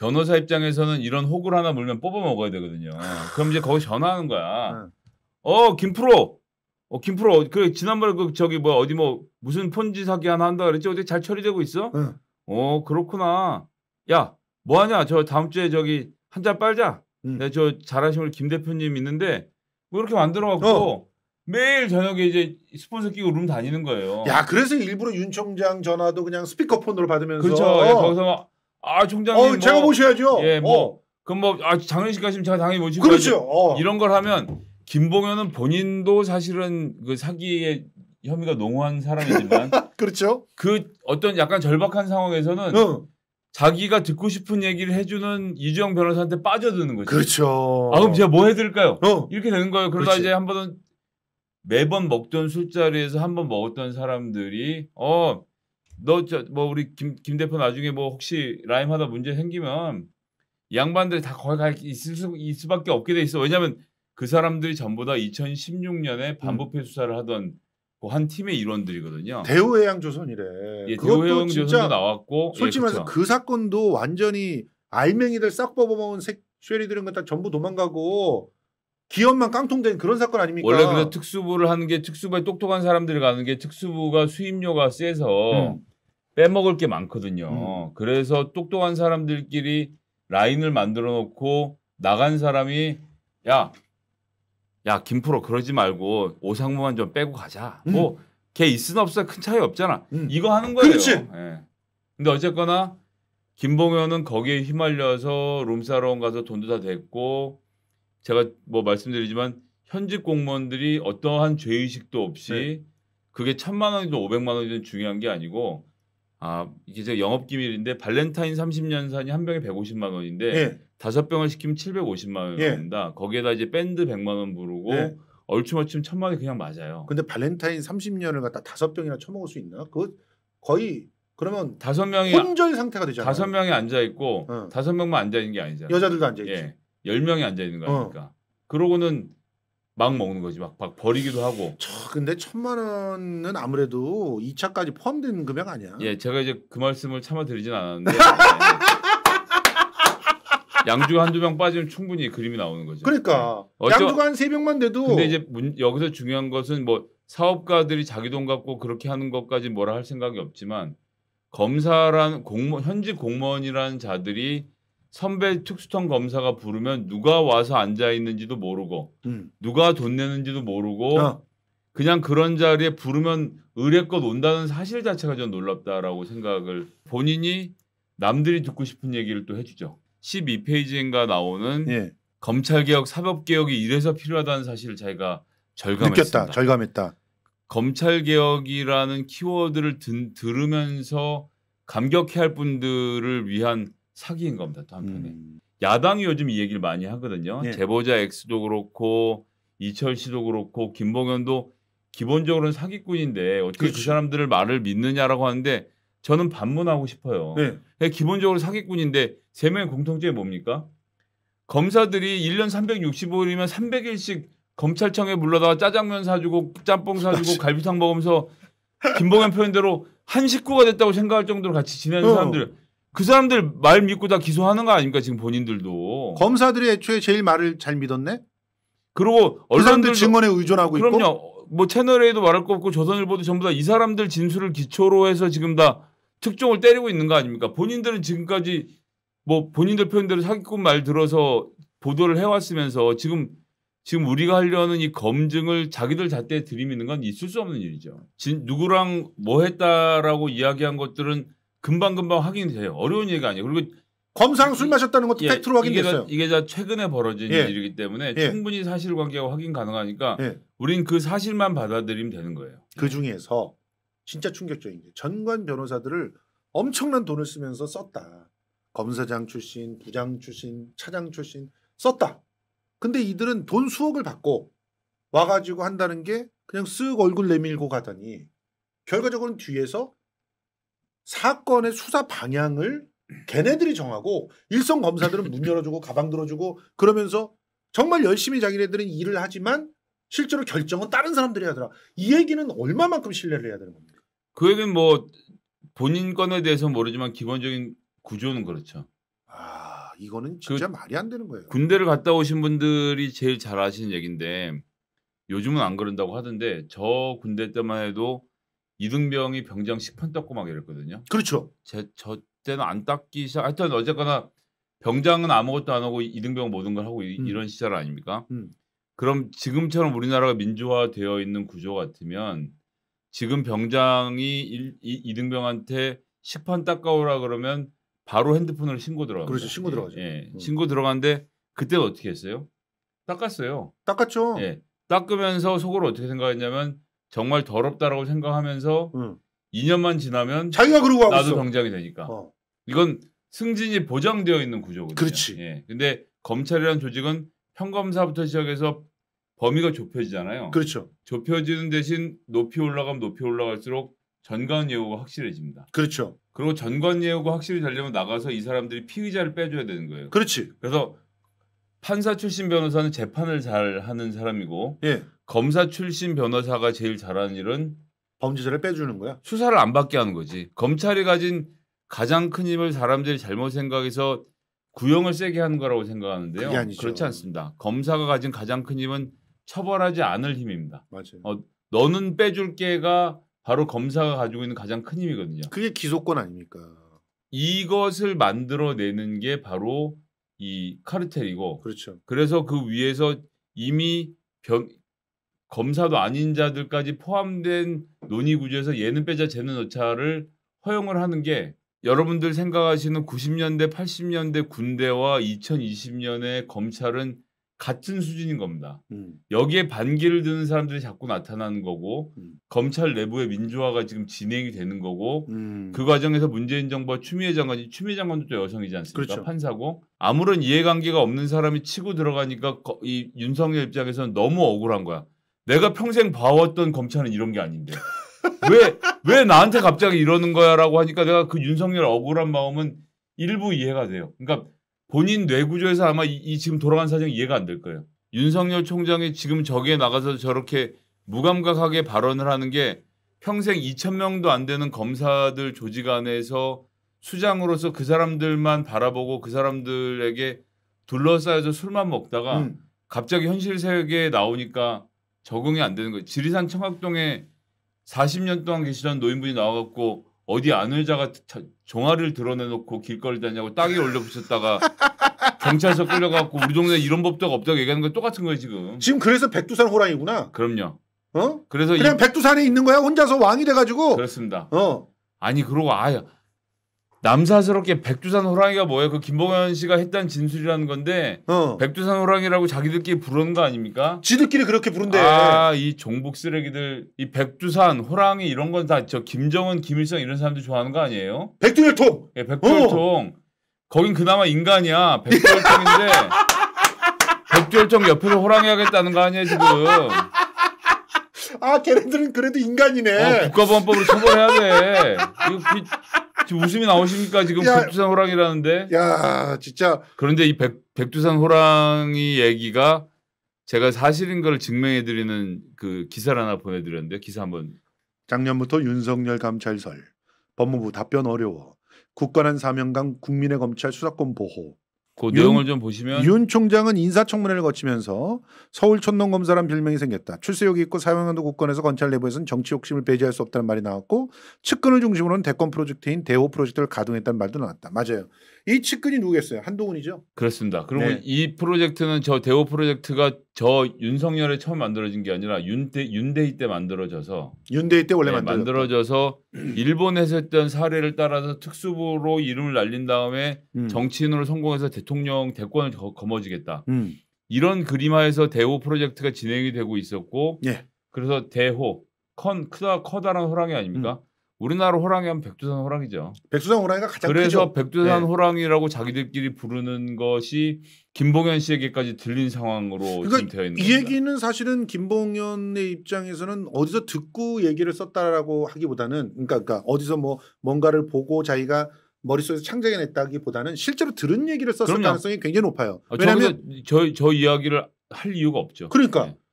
변호사 입장에서는 이런 혹을 하나 물면 뽑아 먹어야 되거든요. 그럼 이제 거기 전화하는 거야. 네. 어 김프로, 어 김프로, 그 지난번에 그 저기 뭐 어디 뭐 무슨 폰지 사기 하나 한다 그랬지 어제 잘 처리되고 있어? 어 그렇구나. 야 뭐 하냐? 저 다음 주에 저기 한잔 빨자. 음. 네, 저 잘하신 우리 김 대표님 있는데 뭐 이렇게 만들어갖고 어. 매일 저녁에 이제 스폰서 끼고 룸 다니는 거예요. 야, 그래서 일부러 윤 총장 전화도 그냥 스피커폰으로 받으면서 그렇죠. 어. 예, 거기서 막아 총장님. 어, 뭐, 제가 모셔야죠. 예, 뭐 어. 그럼 뭐아 장례식 가시면 제가 당연히 모시고 그렇죠. 어. 이런 걸 하면 김봉현은 본인도 사실은 그 사기의 혐의가 농후한 사람이지만 그렇죠. 그 어떤 약간 절박한 상황에서는 응. 어. 자기가 듣고 싶은 얘기를 해주는 이주영 변호사한테 빠져드는 거죠. 그렇죠. 아 그럼 제가 뭐 해드릴까요? 어. 이렇게 되는 거예요. 그러다 그렇지. 이제 한 번은 매번 먹던 술자리에서 한 번 먹었던 사람들이 어 너저뭐 우리 김, 김 대표 나중에 뭐 혹시 라임 하다 문제 생기면 양반들이 다 거기 가 있을 수 있을 수밖에 없게 돼 있어. 왜냐하면 그 사람들이 전부 다 2016년에 음. 반부패 수사를 하던 그 한 팀의 일원들이거든요. 대우해양 조선이래. 예, 대우해양 조선도 나왔고 예, 솔직히 예, 말해서 그 사건도 완전히 알맹이들 싹 뽑아먹은 색 쇠리들은 다 전부 도망가고 기업만 깡통된 그런 사건 아닙니까? 원래 그래서 특수부를 하는 게 특수부에 똑똑한 사람들이 가는 게 특수부가 수입료가 세서 음. 빼먹을 게 많거든요. 음. 그래서 똑똑한 사람들끼리 라인을 만들어 놓고 나간 사람이 야, 야 김프로 그러지 말고 오상무만 좀 빼고 가자. 음. 뭐걔 있으나 없으나 큰 차이 없잖아. 음. 이거 하는 거예요. 그렇지. 예. 근데 어쨌거나 김봉현은 거기에 휘말려서 룸사롱 가서 돈도 다 댔고 제가 뭐 말씀드리지만 현직 공무원들이 어떠한 죄의식도 없이 네. 그게 천만 원이든 오백만 원이든 중요한 게 아니고 아 이게 제가 영업 기밀인데 발렌타인 30년산이 한 병에 150만 원인데 예. 다섯 병을 시키면 750만 예. 원입니다. 예. 거기에다 이제 밴드 100만 원 부르고 예. 얼추맞춤 천만 원 그냥 맞아요. 근데 발렌타인 30년을 갖다 다섯 병이나 처먹을 수 있나? 그 거의 그러면 다섯 명이 혼절 상태가 되잖아요. 다섯 명이 앉아 있고 어. 다섯 어. 명만 앉아 있는 게 아니잖아요. 여자들도 앉아 있지. 예. 열 명이 앉아 있는 거니까. 어. 그러고는 막 먹는 거지 막, 막 버리기도 하고. 저 근데 천만 원은 아무래도 2차까지 포함된 금액 아니야? 예, 제가 이제 그 말씀을 참아 드리진 않았는데 예. 양주 한두 병 빠지면 충분히 그림이 나오는 거죠. 그러니까 네. 양주가 한세 병만 돼도. 근데 이제 문, 여기서 중요한 것은 뭐 사업가들이 자기 돈 갖고 그렇게 하는 것까지 뭐라 할 생각이 없지만 검사란 공무 현직 공무원이라는 자들이 선배 특수통 검사가 부르면 누가 와서 앉아 있는지도 모르고 음. 누가 돈 내는지도 모르고 어. 그냥 그런 자리에 부르면 의뢰껏 온다는 사실 자체가 좀 놀랍다라고 생각을 본인이 남들이 듣고 싶은 얘기를 또 해주죠. 12페이지인가 나오는 예. 검찰개혁, 사법개혁이 이래서 필요하다는 사실을 자기가 절감했다. 느꼈다. 절감했다. 검찰개혁이라는 키워드를 든, 들으면서 감격해할 분들을 위한 사기인 겁니다. 또 한편에 음. 야당이 요즘 이 얘기를 많이 하거든요. 네. 제보자 X도 그렇고 이철 씨도 그렇고 김봉현도 기본적으로는 사기꾼인데 어떻게 그 그렇그 사람들을 말을 믿느냐라고 하는데 저는 반문하고 싶어요. 네. 그러니까 기본적으로 사기꾼인데 세 명의 공통점이 뭡니까? 검사들이 1년 365일이면 300일씩 검찰청에 물러다가 짜장면 사주고 짬뽕 사주고 갈비탕 먹으면서 김봉현 표현대로 한 식구가 됐다고 생각할 정도로 같이 지내는 어. 사람들 그 사람들 말 믿고 다 기소하는 거 아닙니까 지금 본인들도 검사들이 애초에 제일 말을 잘 믿었네. 그리고 언론들 그 증언에 의존하고 그럼요. 있고 그럼요. 뭐 채널에도 말할 거 없고 조선일보도 전부 다 이 사람들 진술을 기초로 해서 지금 다 특종을 때리고 있는 거 아닙니까? 본인들은 지금까지 뭐 본인들 표현대로 사기꾼 말 들어서 보도를 해왔으면서 지금 지금 우리가 하려는 이 검증을 자기들 잣대에 들이미는 건 있을 수 없는 일이죠. 진, 누구랑 뭐 했다라고 이야기한 것들은 금방금방 확인이 돼요. 어려운 얘기가 아니에요. 그리고 검사랑 술 마셨다는 것도 예, 팩트로 확인됐어요. 이게 다, 최근에 벌어진 예. 일이기 때문에 예. 충분히 사실관계가 확인 가능하니까 예. 우린 그 사실만 받아들이면 되는 거예요. 그 중에서 진짜 충격적인 게 전관 변호사들을 엄청난 돈을 쓰면서 썼다. 검사장 출신, 부장 출신, 차장 출신 썼다. 근데 이들은 돈 수억을 받고 와가지고 한다는 게 그냥 쓱 얼굴 내밀고 가더니 결과적으로는 뒤에서 사건의 수사 방향을 걔네들이 정하고 일선 검사들은 문 열어주고 가방 들어주고 그러면서 정말 열심히 자기네들은 일을 하지만 실제로 결정은 다른 사람들이 하더라. 이 얘기는 얼마만큼 신뢰를 해야 되는 겁니까? 그 얘기는 뭐 본인 건에 대해서 모르지만 기본적인 구조는 그렇죠. 아 이거는 그 진짜 그 말이 안 되는 거예요. 군대를 갔다 오신 분들이 제일 잘 아시는 얘긴데 요즘은 안 그런다고 하던데 저 군대 때만 해도 이등병이 병장 식판 닦고 막 이랬거든요. 그렇죠. 제, 저 때는 안 닦기 시작. 하여튼 어쨌거나 병장은 아무것도 안 하고 이등병 모든 걸 하고 이, 음. 이런 시절 아닙니까? 음. 그럼 지금처럼 우리나라가 민주화되어 있는 구조 같으면 지금 병장이 일, 이, 이등병한테 식판 닦아오라 그러면 바로 핸드폰으로 신고 들어가 그렇죠. 신고 들어가죠. 예, 음. 신고 들어가는데 그때 어떻게 했어요? 닦았어요. 닦았죠. 예, 닦으면서 속으로 어떻게 생각했냐면 정말 더럽다라고 생각하면서 음. 2년만 지나면 자기가 그러고 나도 있어. 정작이 되니까 어. 이건 승진이 보장되어 있는 구조거든요. 그렇지. 예. 근데 검찰이란 조직은 평검사부터 시작해서 범위가 좁혀지잖아요. 그렇죠. 좁혀지는 대신 높이 올라가면 높이 올라갈수록 전관 예우가 확실해집니다. 그렇죠. 그리고 전관 예우가 확실히 되려면 나가서 이 사람들이 피의자를 빼줘야 되는 거예요. 그렇지. 그래서 판사 출신 변호사는 재판을 잘 하는 사람이고 예. 검사 출신 변호사가 제일 잘하는 일은 범죄자를 빼주는 거야. 수사를 안 받게 하는 거지. 검찰이 가진 가장 큰 힘을 사람들이 잘못 생각해서 구형을 세게 하는 거라고 생각하는데요. 그렇지 않습니다. 검사가 가진 가장 큰 힘은 처벌하지 않을 힘입니다. 맞아요. 어, 너는 빼줄 게가 바로 검사가 가지고 있는 가장 큰 힘이거든요. 그게 기소권 아닙니까? 이것을 만들어내는 게 바로 이 카르텔이고 그렇죠. 그래서 그 위에서 이미 변, 검사도 아닌 자들까지 포함된 논의 구조에서 얘는 빼자 쟤는 넣자를 허용을 하는 게 여러분들 생각하시는 90년대 80년대 군대와 2020년의 검찰은 같은 수준인 겁니다. 음. 여기에 반기를 드는 사람들이 자꾸 나타나는 거고 음. 검찰 내부의 민주화가 지금 진행이 되는 거고 음. 그 과정에서 문재인 정부와 추미애 장관이 추미애 장관도 또 여성이지 않습니까? 그렇죠. 판사고 아무런 이해관계가 없는 사람이 치고 들어가니까 거, 이 윤석열 입장에서는 너무 억울한 거야. 내가 평생 봐왔던 검찰은 이런 게 아닌데 왜 왜 나한테 갑자기 이러는 거야라고 하니까 내가 그 윤석열 억울한 마음은 일부 이해가 돼요. 그러니까 본인 뇌구조에서 아마 이, 이 지금 돌아간 사정이 이해가 안 될 거예요. 윤석열 총장이 지금 저기에 나가서 저렇게 무감각하게 발언을 하는 게 평생 2천 명도 안 되는 검사들 조직 안에서 수장으로서 그 사람들만 바라보고 그 사람들에게 둘러싸여서 술만 먹다가 음. 갑자기 현실 세계에 나오니까 적응이 안 되는 거예요. 지리산 청학동에 40년 동안 계시던 노인분이 나와갖고 어디 안 의자가 종아리를 드러내놓고 길거리 다니냐고 땅에 올려붙였다가 경찰서 끌려갖고 우리 동네 이런 법도가 없다고 얘기하는 건 똑같은 거예요 지금. 지금 그래서 백두산 호랑이구나. 그럼요. 어? 그래서 그냥 이... 백두산에 있는 거야 혼자서 왕이 돼가지고. 그렇습니다. 어. 아니 그러고 아예 남사스럽게 백두산 호랑이가 뭐예요? 그 김봉현 씨가 했던 진술이라는 건데 어. 백두산 호랑이라고 자기들끼리 부르는 거 아닙니까? 지들끼리 그렇게 부른대. 아이 종북 쓰레기들 이 백두산 호랑이 이런 건 다 저 김정은 김일성 이런 사람들 좋아하는 거 아니에요? 백두열통 예, 백두열통 어. 거긴 그나마 인간이야. 백두열통인데백두열통 옆에서 호랑이 하겠다는 거 아니에요 지금? 아 걔네들은 그래도 인간이네. 어, 국가보안법으로 처벌해야 돼. 이거 비... 지금 웃음이 나오십니까? 지금 야, 백두산 호랑이라는데. 야, 진짜. 그런데 이 백, 백두산 호랑이 얘기가 제가 사실인 걸 증명해 드리는 그 기사를 하나 보내 드렸는데 기사 한번 작년부터 윤석열 감찰설 법무부 답변 어려워 국가는 사명감 국민의 검찰 수사권 보호 그 내용을 좀 보시면 윤 총장은 인사청문회를 거치면서 서울 촌농검사란 별명이 생겼다. 출세욕이 있고 사용연도 국권에서 검찰 내부에서는 정치 욕심을 배제할 수 없다는 말이 나왔고 측근을 중심으로는 대권 프로젝트인 대호 프로젝트를 가동했다는 말도 나왔다. 맞아요. 이 측근이 누구겠어요? 한동훈이죠. 그렇습니다. 그러면 네. 이 프로젝트는 저 대호 프로젝트가 저 윤석열에 처음 만들어진 게 아니라 윤대 윤대희 때 만들어져서 윤대희 때 원래 네, 만들어져서 일본에서 했던 사례를 따라서 특수부로 이름을 날린 다음에 음. 정치인으로 성공해서 대통령 대권을 거, 머쥐겠다 음. 이런 그림하에서 대호 프로젝트가 진행이 되고 있었고 예. 그래서 대호 컨 크다 커다란 호랑이 아닙니까? 음. 우리나라 호랑이 하면 백두산 호랑이죠. 백두산 호랑이가 가장 그래서 크죠. 백두산 네. 호랑이라고 자기들끼리 부르는 것이 김봉현 씨에게까지 들린 상황으로 그러니까 되어 있는 이 겁니다. 얘기는 사실은 김봉현의 입장에서는 어디서 듣고 얘기를 썼다라고 하기보다는 그러니까, 그러니까 어디서 뭐 뭔가를 보고 자기가 머릿속에서 창작해냈다기보다는 실제로 들은 얘기를 썼을 그럼요. 가능성이 굉장히 높아요. 아, 왜냐하면 저저 저 이야기를 할 이유가 없죠. 그러니까 네.